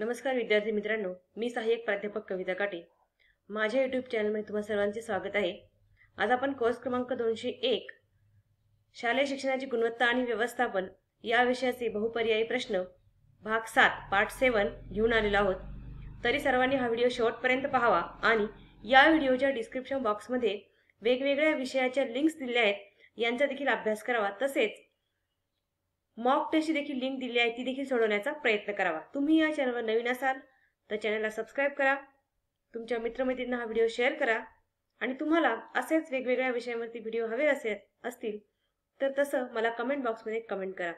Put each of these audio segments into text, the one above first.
नमस्कार विद्यार्थी मित्रांनो मी सहाय्यक प्राध्यापक कविता काटे माझ्या युट्यूब चॅनलमध्ये तुम्हा सर्वांचे स्वागत आहे आज आपण कोर्स क्रमांक दोनशे एक शालेय शिक्षणाची गुणवत्ता आणि व्यवस्थापन या विषयाचे बहुपर्यायी प्रश्न भाग सात पार्ट सेवन घेऊन आलेलो आहोत तरी सर्वांनी हा व्हिडिओ शेवटपर्यंत पाहावा आणि या व्हिडिओच्या डिस्क्रिप्शन बॉक्समध्ये वेगवेगळ्या विषयाच्या लिंक्स दिल्या आहेत यांचा देखील अभ्यास करावा तसेच मॉक टेस्टची देखील लिंक दिली आहे ती देखील सोडवण्याचा प्रयत्न करावा तुम्ही या चॅनलवर नवीन असाल तर चॅनलला सबस्क्राईब करा तुमच्या मित्रमैत्रींना हा व्हिडिओ शेअर करा आणि तुम्हाला असेच वेगवेगळ्या विषयांवरती व्हिडिओ हवे असे असतील तर तसं मला कमेंट बॉक्समध्ये कमेंट करा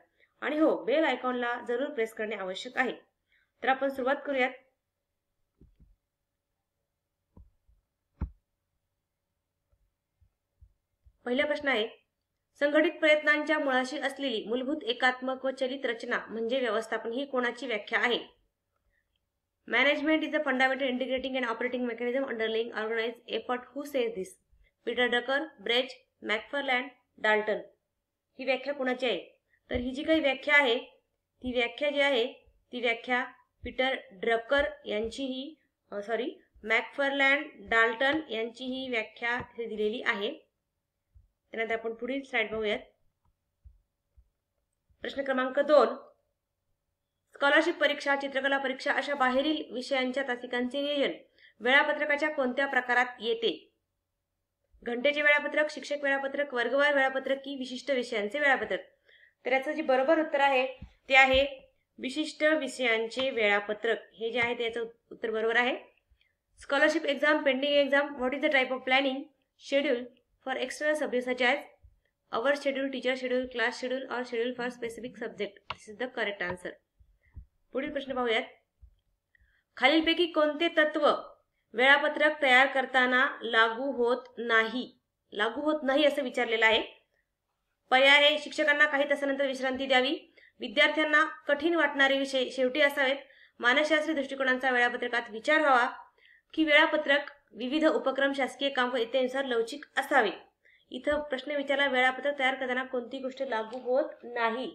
आणि हो बेल आयकॉनला जरूर प्रेस करणे आवश्यक आहे तर आपण सुरुवात करूयात पहिला प्रश्न आहे संघटित प्रयत्नांच्या मुळाशी असलेली मूलभूत एकात्मक व चलित रचना म्हणजे व्यवस्थापन ही कोणाची व्याख्या आहे management is a fundamental integrating and operating mechanism underlying organize effort who says this Peter Drucker Brech McFarland Dalton ही व्याख्या कोणाची आहे तर ही जी काही व्याख्या आहे ती व्याख्या जी आहे ती व्याख्या पीटर ड्रकर यांची ही सॉरी मॅकफरलँड डाल्टन यांची ही व्याख्या दिलेली आहे त्यानंतर आपण पुढील स्लाइड बघूयात प्रश्न क्रमांक दोन स्कॉलरशिप परीक्षा चित्रकला परीक्षा अशा बाहेरील विषयांच्या तासिकांचे नियोजन वेळापत्रकाच्या कोणत्या प्रकारात येते घंटेचे वेळापत्रक शिक्षक वेळापत्रक वर्गवार वेळापत्रक की विशिष्ट विषयांचे वेळापत्रक तर याचं जे बरोबर उत्तर आहे ते आहे विशिष्ट विषयांचे वेळापत्रक हे जे आहे त्याचं उत्तर बरोबर आहे scholarship exam pending exam what is the type of planning schedule for extra subjects such as our schedule, teacher schedule, class schedule or schedule for specific subject. This is the correct answer. पुढील प्रश्न पाहूयात खालीलपैकी कोणते तत्व वेळापत्रक तयार करताना लागू होत नाही लागू होत नाही असं विचारलेलं आहे पर्याय आहे शिक्षकांना काही तासानंतर विश्रांती द्यावी विद्यार्थ्यांना कठीण वाटणारे विषय शेवटी असावेत मानसशास्त्रीय दृष्टिकोनांचा वेळापत्रकात विचार व्हावा की वेळापत्रक विविध उपक्रम शासकीय काम इत्यानुसार लवचिक असावे इथं प्रश्न विचारला वेळापत्रक तयार करताना कोणती गोष्ट लागू होत नाही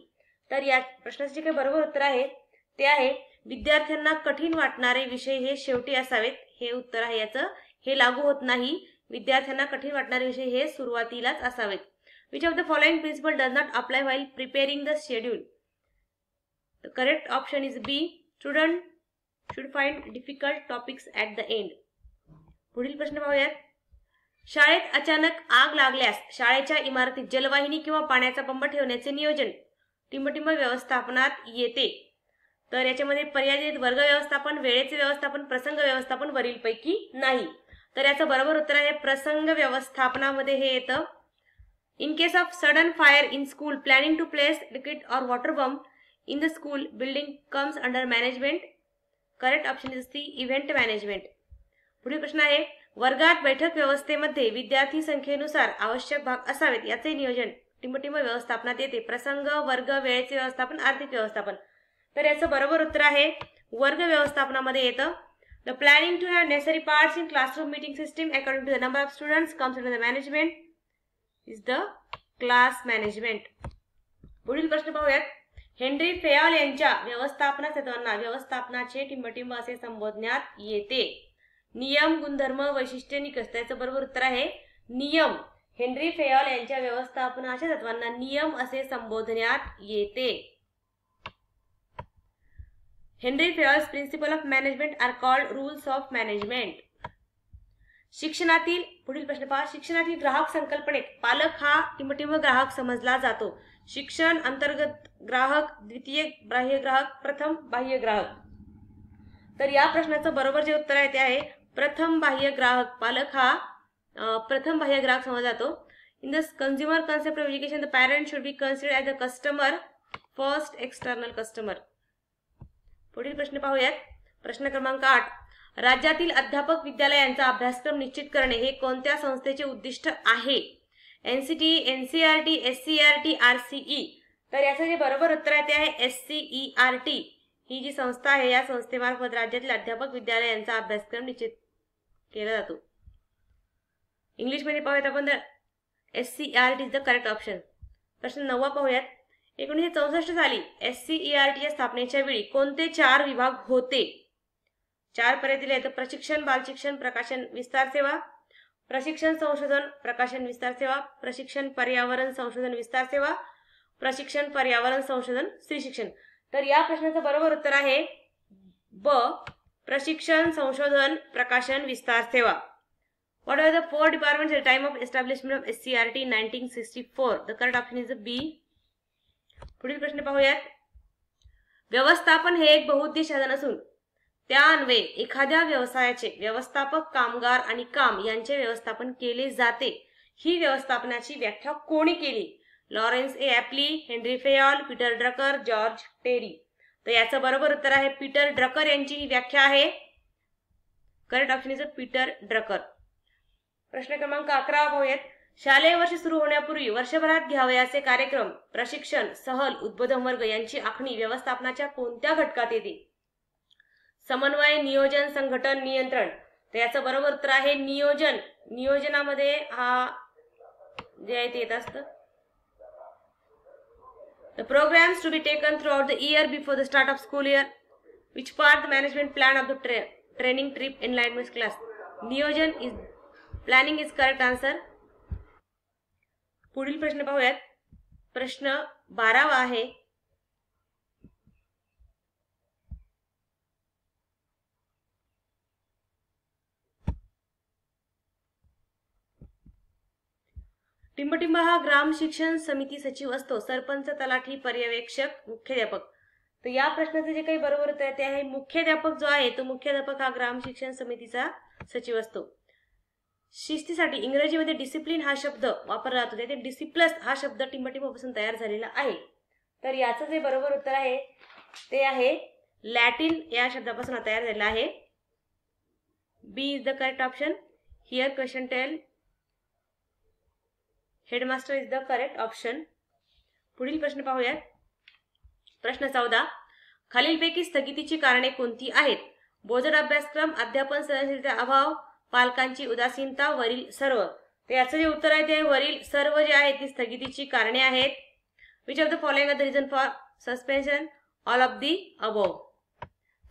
तर या प्रश्नाचे जे काही बरोबर उत्तर आहे ते आहे विद्यार्थ्यांना कठीण वाटणारे विषय हे शेवटी असावेत हे उत्तर आहे याचं हे लागू होत नाही विद्यार्थ्यांना कठीण वाटणारे विषय हे सुरुवातीलाच असावेत which of the following principle does not apply while preparing the schedule correct option is B student should find difficult topics at the end पुढील प्रश्न पाहूयात शाळेत अचानक आग लागल्यास शाळेच्या इमारतीत जलवाहिनी किंवा पाण्याचा पंप ठेवण्याचे नियोजन टिंबटिंब व्यवस्थापनात येते तर याच्यामध्ये पर्यादित वर्ग व्यवस्थापन वेळेचे व्यवस्थापन प्रसंग व्यवस्थापन वरीलपैकी नाही तर याचं बरोबर उत्तर आहे प्रसंग व्यवस्थापनामध्ये हे येतं in case of sudden fire in school planning to place liquid or water bump in the school building comes under management correct option is the event management पुढील प्रश्न आहे वर्गात बैठक व्यवस्थेमध्ये विद्यार्थी संख्येनुसार आवश्यक भाग असावेत याचे नियोजन टिंबटिंब व्यवस्थापनात येते प्रसंग वर्ग वेळेचे व्यवस्थापन आर्थिक व्यवस्थापन तर याचं बरोबर उत्तर आहे वर्ग व्यवस्थापनामध्ये येतं the planning to have necessary parts in classroom meeting system according to the number of students comes in the management is the class management पुढील प्रश्न पाहूयात हेनरी फेयाल यांच्या व्यवस्थापना तत्वांना व्यवस्थापनाचे टिंबटिंब असे संबोधण्यात येते नियम गुणधर्म वैशिष्ट्य निकष त्याचं बरोबर उत्तर आहे नियम हेनरी फेयॉल यांच्या व्यवस्थापनाच्या तत्वांना नियम असे संबोधण्यात येते Henri Fayol's principle of management are called rules of management शिक्षणातील पुढील प्रश्न पहा शिक्षणातील ग्राहक संकल्पनेत पालक हा टिमटिम ग्राहक समजला जातो शिक्षण अंतर्गत ग्राहक द्वितीय बाह्य ग्राहक प्रथम बाह्य ग्राहक तर या प्रश्नाचं बरोबर जे उत्तर आहे ते आहे प्रथम बाह्य ग्राहक पालक हा प्रथम बाह्य ग्राहक समजला जातो in the consumer concept of education the parent should be consider as a customer first external customer पुढील प्रश्न पाहूयात प्रश्न क्रमांक आठ राज्यातील अध्यापक विद्यालयांचा अभ्यासक्रम निश्चित करणे हे कोणत्या संस्थेचे उद्दिष्ट आहे N C T N C R T S C R T R C E तर याचं जे बरोबर उत्तर आहे ते आहे एस सीई आर टी ही जी संस्था आहे या संस्थेमार्फत राज्यातील अध्यापक विद्यालयांचा अभ्यासक्रम निश्चित केला जातो इंग्लिशमध्ये पाहूयात आपण तर S C R T is the correct option प्रश्न नववा पाहूयात एकोणीसशे चौसष्ट साली एस सी ई आर या स्थापनेच्या वेळी कोणते चार विभाग होते चार पर्याय दिले तर प्रशिक्षण बालशिक्षण प्रकाशन विस्तार सेवा प्रशिक्षण संशोधन प्रकाशन विस्तार सेवा प्रशिक्षण पर्यावरण संशोधन विस्तार सेवा प्रशिक्षण पर्यावरण संशोधन स्त्री शिक्षण तर या प्रश्नाचं बरोबर उत्तर आहे ब प्रशिक्षण संशोधन प्रकाशन विस्तार सेवा at time of establishment of S C R T nineteen sixty four the current option is A B पुढील प्रश्न पाहूयात व्यवस्थापन हे एक बहुउद्देश साधन असून त्या अन्वये एखाद्या व्यवसायाचे व्यवस्थापक कामगार आणि काम यांचे व्यवस्थापन केले जाते ही व्यवस्थापनाची व्याख्या कोणी केली Lawrence A Appley Henri Fayol Peter Drucker George Terry तर याचं बरोबर उत्तर आहे पीटर ड्रकर यांची ही व्याख्या आहे correct option is Peter Drucker प्रश्न क्रमांक अकरा पाहूयात शालेय वर्ष सुरू होण्यापूर्वी वर्षभरात घ्यावे असे कार्यक्रम प्रशिक्षण सहल उद्बोधन वर्ग यांची आखणी व्यवस्थापनाच्या कोणत्या घटकात येते समन्वय नियोजन संघटन नियंत्रण तर याचं बरोबर उत्तर आहे नियोजन नियोजनामध्ये हा जे आहे ते येत असतं The programs to be taken throughout the year before the start of school year. Which part the management plan of the tra training trip language class? नियोजन is planning is correct answer. पुढील प्रश्न पाहूयात प्रश्न बारावा आहे टिंबटिंबा हा ग्राम शिक्षण समिती सचिव असतो सरपंच तलाठी पर्यवेक्षक मुख्याध्यापक तर या प्रश्नाचे जे काही बरोबर उत्तर ते आहे मुख्याध्यापक जो आहे तो मुख्याध्यापक हा ग्राम शिक्षण समितीचा सचिव असतो शिस्तीसाठी इंग्रजीमध्ये डिसिप्लिन हा शब्द वापरला जातो त्याचे डिसिप्लस हा शब्द टिंबटिंबापासून तयार झालेला आहे तर याचं जे बरोबर उत्तर आहे ते आहे लॅटिन या शब्दापासून तयार झालेला आहे B is the correct option here question tell headmaster is the correct option पुढील प्रश्न पाहूयात प्रश्न चौदा खालीलपैकी स्थगितीची कारणे कोणती आहेत बोजड अभ्यासक्रम अध्यापन सहनशीलता अभाव पालकांची उदासीनता वरील सर्व तर याचं जे उत्तर आहे ते वरील सर्व जे आहे ती स्थगितीची कारणे आहेत which of the following are the reason for suspension all of the above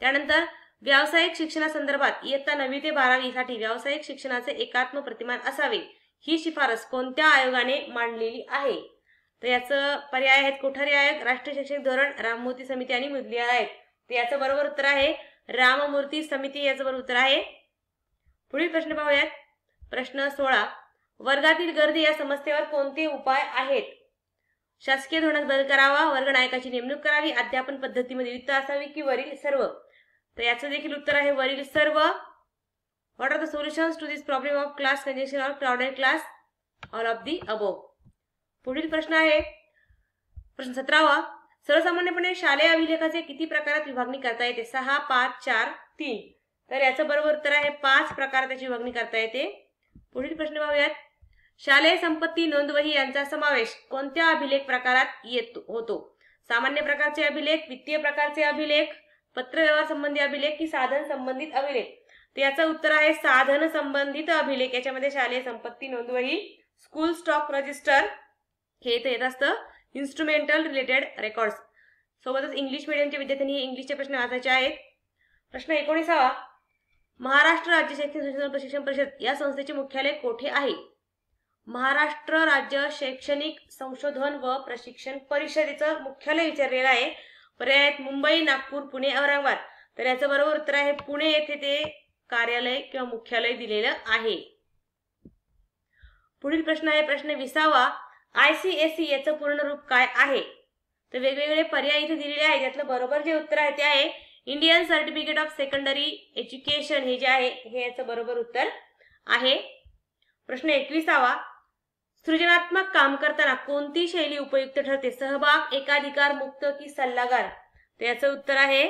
त्यानंतर व्यावसायिक शिक्षणासंदर्भात इयत्ता नववी ते बारावीसाठी व्यावसायिक शिक्षणाचे एकात्म प्रतिमान असावे ही शिफारस कोणत्या आयोगाने मांडलेली आहे तर याचं पर्याय आहेत कोठारी आयोग राष्ट्रीय शैक्षणिक धोरण राममूर्ती समिती आणि मुदली आयोग तर याचं बरोबर उत्तर आहे राममूर्ती समिती याचं बरोबर उत्तर आहे पुढील प्रश्न पाहूयात प्रश्न सोळा वर्गातील गर्दी या समस्येवर कोणते उपाय आहेत शासकीय धोरणात बदल करावा वर्ग नायकाची नेमणूक करावी अध्यापन पद्धतीमध्ये वित्त असावी की वरील सर्व तर याचं देखील उत्तर आहे वरील सर्व What are the solutions to this problem of class congestion or crowded class? All of the above. पुढील प्रश्न आहे प्रश्न सतरावा सर्वसामान्यपणे शालेय अभिलेखाचे किती प्रकारात विभागणी करता येते सहा पाच चार तीन तर याचं बरोबर उत्तर आहे पाच प्रकारात त्याची विभागणी करता येते पुढील प्रश्न पाहूयात शालेय संपत्ती नोंदवही यांचा समावेश कोणत्या अभिलेख प्रकारात येत होतो सामान्य प्रकारचे अभिलेख वित्तीय प्रकारचे अभिलेख पत्रव्यवहार संबंधी अभिलेख की साधन संबंधित अभिलेख तर याचं उत्तर आहे साधन संबंधित अभिलेख याच्यामध्ये शालेय संपत्ती नोंदवही स्कूल स्टॉक रजिस्टर हे येत असतं इन्स्ट्रुमेंटल रिलेटेड रेकॉर्ड्स सोबतच इंग्लिश मिडियमच्या विद्यार्थ्यांनी इंग्लिशचे प्रश्न वाचायचे आहेत प्रश्न एकोणीसावा महाराष्ट्र राज्य शैक्षणिक संशोधन प्रशिक्षण परिषद या संस्थेचे मुख्यालय कोठे आहे महाराष्ट्र राज्य शैक्षणिक संशोधन व प्रशिक्षण परिषदेचं मुख्यालय विचारलेलं आहे पर्याय मुंबई नागपूर पुणे औरंगाबाद तर याचं बरोबर उत्तर आहे पुणे येथे ते कार्यालय किंवा मुख्यालय दिलेलं आहे पुढील प्रश्न आहे प्रश्न विसावा आय सी एस सी याचं पूर्ण रूप काय आहे तर वेगवेगळे पर्याय इथे दिलेले आहेत यातलं बरोबर जे उत्तर आहे ते आहे Indian certificate of secondary education हे जे आहे हे याचं बरोबर उत्तर आहे प्रश्न एकविसावा सृजनात्मक काम करताना कोणती शैली उपयुक्त ठरते सहभाग एकाधिकार मुक्त की सल्लागार तर याचं उत्तर आहे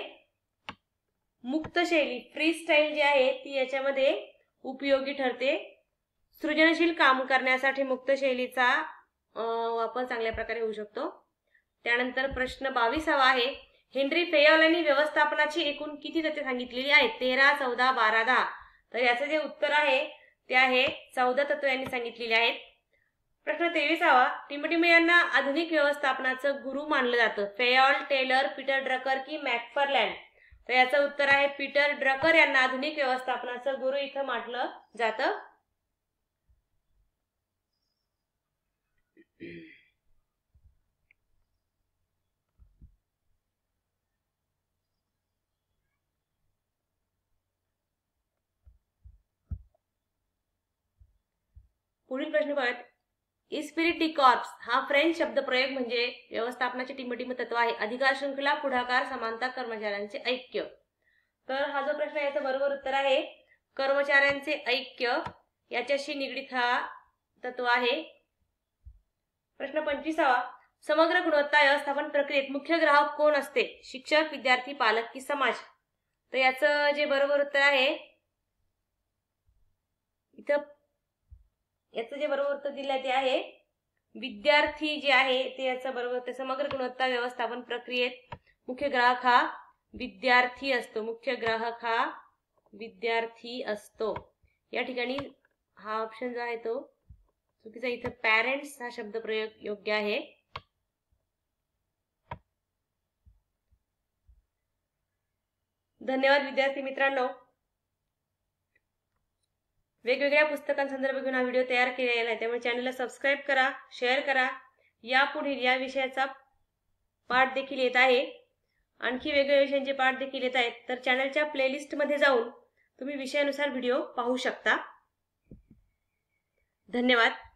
मुक्त शैली फ्री स्टाईल जी आहे ती याच्यामध्ये उपयोगी ठरते सृजनशील काम करण्यासाठी मुक्त शैलीचा वापर चांगल्या प्रकारे होऊ शकतो त्यानंतर प्रश्न बावीसावा आहे हेनरी फेयॉल यांनी व्यवस्थापनाची एकूण किती तत्वे सांगितलेली आहेत तेरा चौदा बारा दहा तर याचं जे उत्तर आहे ते आहे चौदा तत्व यांनी सांगितलेली आहेत प्रश्न तेवीसावा टिंबटिंब यांना आधुनिक व्यवस्थापनाचं गुरु मानलं जातं फेयॉल टेलर पीटर ड्रकर की मॅकफरलँड तर याचं उत्तर आहे पीटर ड्रकर यांना आधुनिक व्यवस्थापनाचं गुरु इथं म्हटलं जातं पुढील प्रश्न पाहत कॉर्प्स हा फ्रेंच शब्द प्रयोग म्हणजे व्यवस्थापनाचे टिमटिम तत्व आहे अधिकार शृंखला पुढाकार समानता कर्मचाऱ्यांचे ऐक्य तर हा जो प्रश्न आहे याचं बरोबर उत्तर आहे कर्मचाऱ्यांचे ऐक्य याच्याशी निगडीत हा तत्व आहे प्रश्न पंचवीसावा समग्र गुणवत्ता व्यवस्थापन प्रक्रियेत मुख्य ग्राहक कोण असते शिक्षक विद्यार्थी पालक की समाज तर याचं जे बरोबर उत्तर आहे इथं याचं जे बरोबर दिलं ते आहे विद्यार्थी जे आहे ते याचं बरोबर ते समग्र गुणवत्ता व्यवस्थापन प्रक्रियेत मुख्य ग्राहक हा विद्यार्थी असतो मुख्य ग्राहक हा विद्यार्थी असतो या ठिकाणी हा ऑप्शन जो आहे तो चुकीचा इथं पॅरेंट्स हा शब्द प्रयोग योग्य आहे धन्यवाद विद्यार्थी मित्रांनो वेगवेगळ्या पुस्तकांसंदर्भ घेऊन हा व्हिडिओ तयार केलेला आहे त्यामुळे चॅनलला सबस्क्राईब करा शेअर करा यापुढील या विषयाचा पाठ देखील येत आहे आणखी वेगवेगळ्या विषयांचे पाठ देखील येत आहेत तर चॅनलच्या प्लेलिस्टमध्ये जाऊन तुम्ही विषयानुसार व्हिडिओ पाहू शकता धन्यवाद